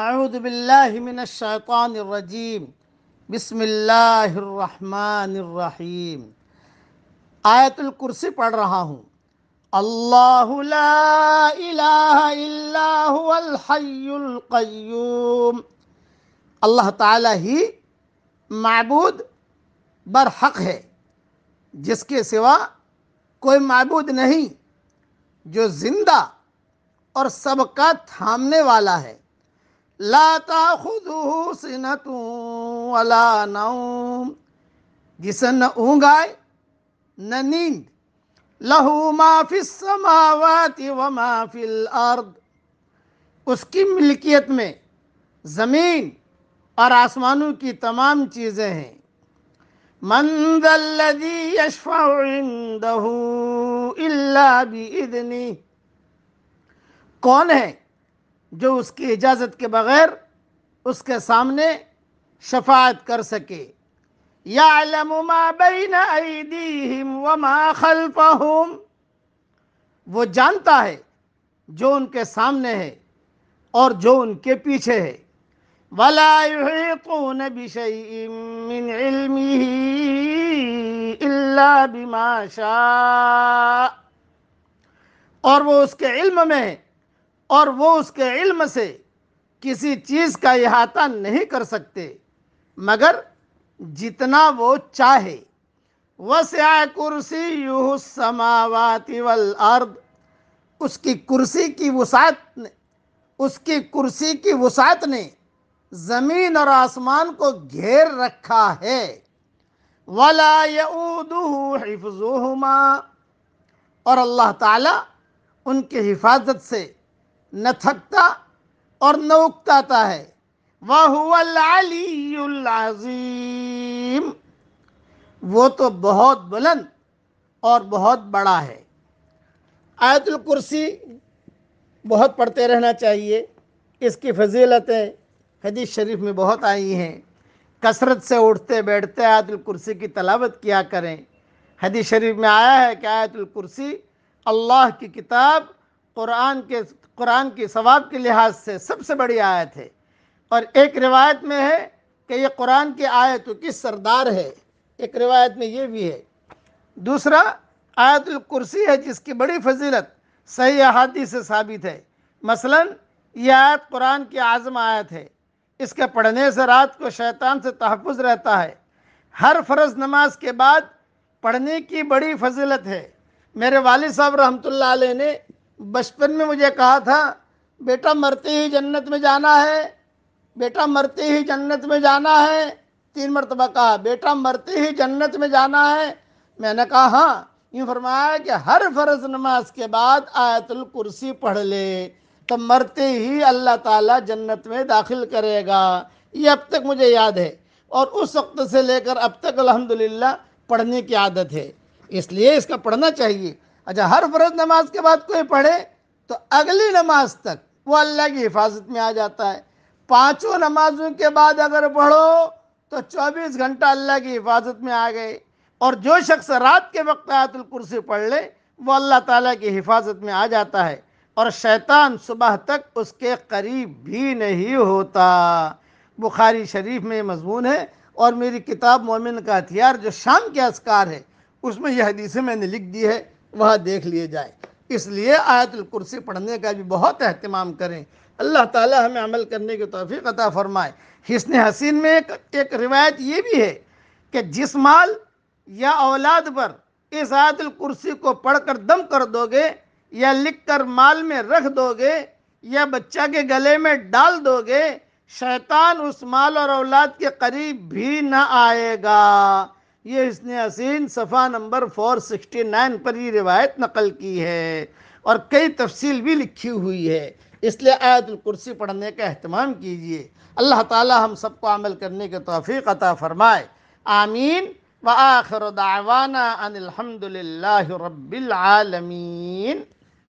आउदबिल्लिमिनशैतानरजीम बिसमीम आयतुल कुर्सी पढ़ रहा हूँ अल्लाहल्लाम अल्लाह ताला ही मबूद बरहक है जिसके सिवा कोई मबूद नहीं जो ज़िंदा और सबका थामने वाला है लाता खुद सिन अला नौम जिसन न ऊँग आए न नींद लहू माफिस समावाति व माफिल अर्द उसकी मिल्कियत में ज़मीन और आसमानों की तमाम चीज़ें हैं मंदल्लदी यशफ़ाइंदहू इल्ला बिइदनी कौन है जो उसकी इजाज़त के बगैर उसके सामने शफात कर सके यालमुमाबीनदीम वो जानता है जो उनके सामने है और जो उनके पीछे है वलाकून बिशमिमा और वो उसके इल्म में है और वो उसके इल्म से किसी चीज़ का इहाता नहीं कर सकते मगर जितना वो चाहे वस्या कुर्सी यूह समावाति वल अर्द उसकी कुर्सी की वसात ने उसकी कुर्सी की वसात ने ज़मीन और आसमान को घेर रखा है वला यऊदुमा और अल्लाह ताला उनकी हिफाजत से न थकता और न उकताता है अलीम वो तो बहुत बुलंद और बहुत बड़ा है आयतुल कुर्सी बहुत पढ़ते रहना चाहिए इसकी फजीलतें हदीस शरीफ में बहुत आई हैं कसरत से उठते बैठते आयतुल कुर्सी की तलावत किया करें हदीस शरीफ में आया है कि आयतुल कुर्सी अल्लाह की किताब कुरान के कुरान की सवाब के लिहाज से सबसे बड़ी आयत है और एक रिवायत में है कि ये कुरान की आयत किस सरदार है एक रिवायत में ये भी है दूसरा आयतुल कुर्सी है जिसकी बड़ी फजीलत सही अहादी से साबित है मसलन यह आयत कुरान की आज़म आयत है इसके पढ़ने से रात को शैतान से तहफ़ रहता है हर फ़र्ज़ नमाज के बाद पढ़ने की बड़ी फजीलत है मेरे वाल साहब रहमत ने बचपन में मुझे कहा था बेटा मरते ही जन्नत में जाना है बेटा मरते ही जन्नत में जाना है तीन मरतबा कहा बेटा मरते ही जन्नत में जाना है मैंने कहा हाँ यूँ फरमाया कि हर फर्ज नमाज के बाद आयतुल कुर्सी पढ़ ले तो मरते ही अल्लाह ताला जन्नत में दाखिल करेगा ये अब तक मुझे याद है और उस वक्त से लेकर अब तक अलहमदिल्ला पढ़ने की आदत है इसलिए इसका पढ़ना चाहिए अच्छा हर फर्ज नमाज के बाद कोई पढ़े तो अगली नमाज तक वो अल्लाह की हिफाजत में आ जाता है पांचों नमाजों के बाद अगर पढ़ो तो 24 घंटा अल्लाह की हिफाजत में आ गए और जो शख्स रात के वक्त आयतुल कुर्सी पढ़ ले वो अल्लाह ताला की हिफाजत में आ जाता है और शैतान सुबह तक उसके करीब भी नहीं होता बुखारी शरीफ में मजमून है और मेरी किताब मोमिन का हथियार जो शाम के असकार है उसमें यह हदीसें मैंने लिख दी है वह देख लिए जाए इसलिए आयतुल कुर्सी पढ़ने का भी बहुत अहतमाम करें अल्लाह ताला हमें अमल करने की तोफ़ी अता फ़रमाए हिसन हसीन में एक, एक रिवायत ये भी है कि जिस माल या औलाद पर इस आयतुल कुर्सी को पढ़कर दम कर दोगे या लिख कर माल में रख दोगे या बच्चा के गले में डाल दोगे शैतान उस माल और औलाद के करीब भी ना आएगा ये इसने असीन सफ़ा नंबर 469 पर ये रिवायत नकल की है और कई तफसील भी लिखी हुई है इसलिए आयतुल कुर्सी पढ़ने का अहतमाम कीजिए अल्लाह ताला हम सबको अमल करने के तोफ़ी अता फ़रमाए आमीन व आखिर दावाना अनिलहमदिल्ला रबालमीन